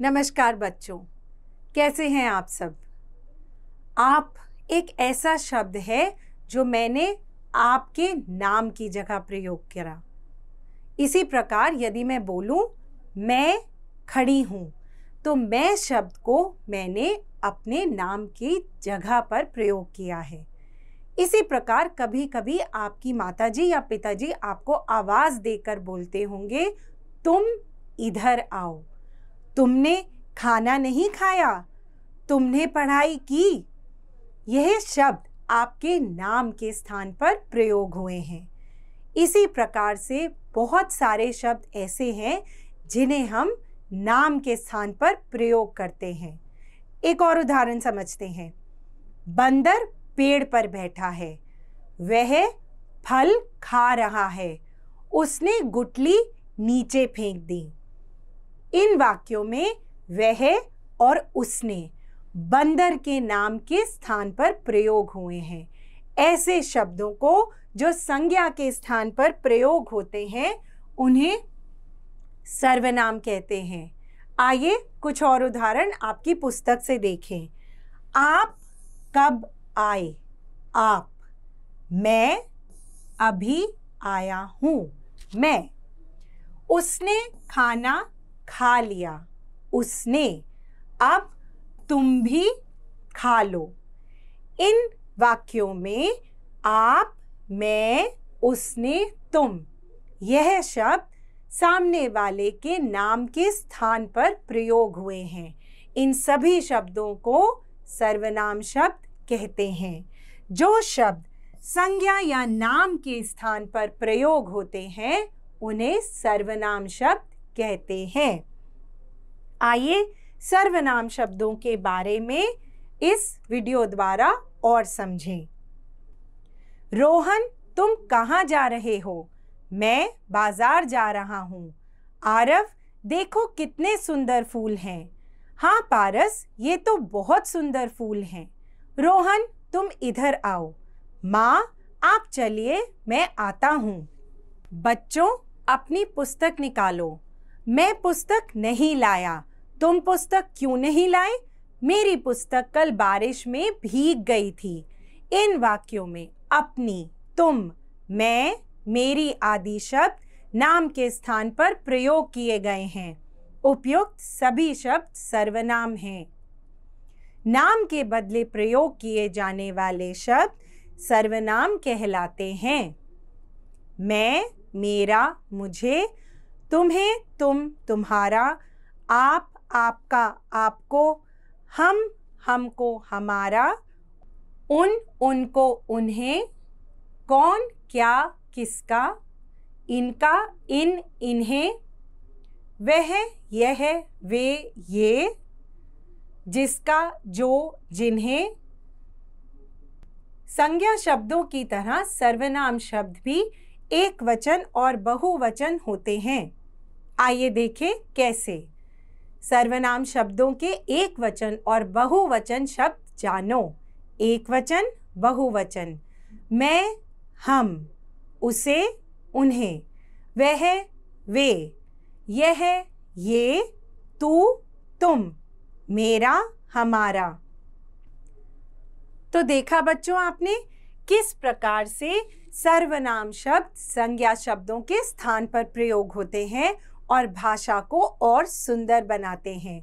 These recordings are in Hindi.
नमस्कार बच्चों कैसे हैं आप सब आप एक ऐसा शब्द है जो मैंने आपके नाम की जगह प्रयोग करा इसी प्रकार यदि मैं बोलूं मैं खड़ी हूं तो मैं शब्द को मैंने अपने नाम की जगह पर प्रयोग किया है इसी प्रकार कभी कभी आपकी माताजी या पिताजी आपको आवाज़ देकर बोलते होंगे तुम इधर आओ तुमने खाना नहीं खाया तुमने पढ़ाई की यह शब्द आपके नाम के स्थान पर प्रयोग हुए हैं इसी प्रकार से बहुत सारे शब्द ऐसे हैं जिन्हें हम नाम के स्थान पर प्रयोग करते हैं एक और उदाहरण समझते हैं बंदर पेड़ पर बैठा है वह फल खा रहा है उसने गुटली नीचे फेंक दी इन वाक्यों में वह और उसने बंदर के नाम के स्थान पर प्रयोग हुए हैं ऐसे शब्दों को जो संज्ञा के स्थान पर प्रयोग होते हैं उन्हें सर्वनाम कहते हैं आइए कुछ और उदाहरण आपकी पुस्तक से देखें आप कब आए आप मैं अभी आया हूँ मैं उसने खाना खा लिया उसने अब तुम भी खा लो इन वाक्यों में आप मैं उसने तुम यह शब्द सामने वाले के नाम के स्थान पर प्रयोग हुए हैं इन सभी शब्दों को सर्वनाम शब्द कहते हैं जो शब्द संज्ञा या नाम के स्थान पर प्रयोग होते हैं उन्हें सर्वनाम शब्द कहते हैं आइए सर्वनाम शब्दों के बारे में इस वीडियो द्वारा और समझें रोहन तुम कहाँ जा रहे हो मैं बाजार जा रहा हूँ आरव देखो कितने सुंदर फूल हैं हाँ पारस ये तो बहुत सुंदर फूल हैं रोहन तुम इधर आओ माँ आप चलिए मैं आता हूँ बच्चों अपनी पुस्तक निकालो मैं पुस्तक नहीं लाया तुम पुस्तक क्यों नहीं लाए मेरी पुस्तक कल बारिश में भीग गई थी इन वाक्यों में अपनी तुम मैं मेरी आदि शब्द नाम के स्थान पर प्रयोग किए गए हैं उपयुक्त सभी शब्द सर्वनाम हैं नाम के बदले प्रयोग किए जाने वाले शब्द सर्वनाम कहलाते हैं मैं मेरा मुझे तुम्हें तुम तुम्हारा आप आपका आपको हम हमको हमारा उन उनको उन्हें कौन क्या किसका इनका इन इन्हें वह यह वे ये जिसका जो जिन्हें संज्ञा शब्दों की तरह सर्वनाम शब्द भी एक वचन और बहुवचन होते हैं आइए देखें कैसे सर्वनाम शब्दों के एक वचन और बहुवचन शब्द जानो एक वचन बहुवचन मैं हम उसे उन्हें वह वे यह ये तू तुम मेरा हमारा तो देखा बच्चों आपने किस प्रकार से सर्वनाम शब्द संज्ञा शब्दों के स्थान पर प्रयोग होते हैं और भाषा को और सुंदर बनाते हैं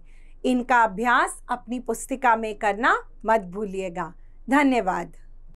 इनका अभ्यास अपनी पुस्तिका में करना मत भूलिएगा धन्यवाद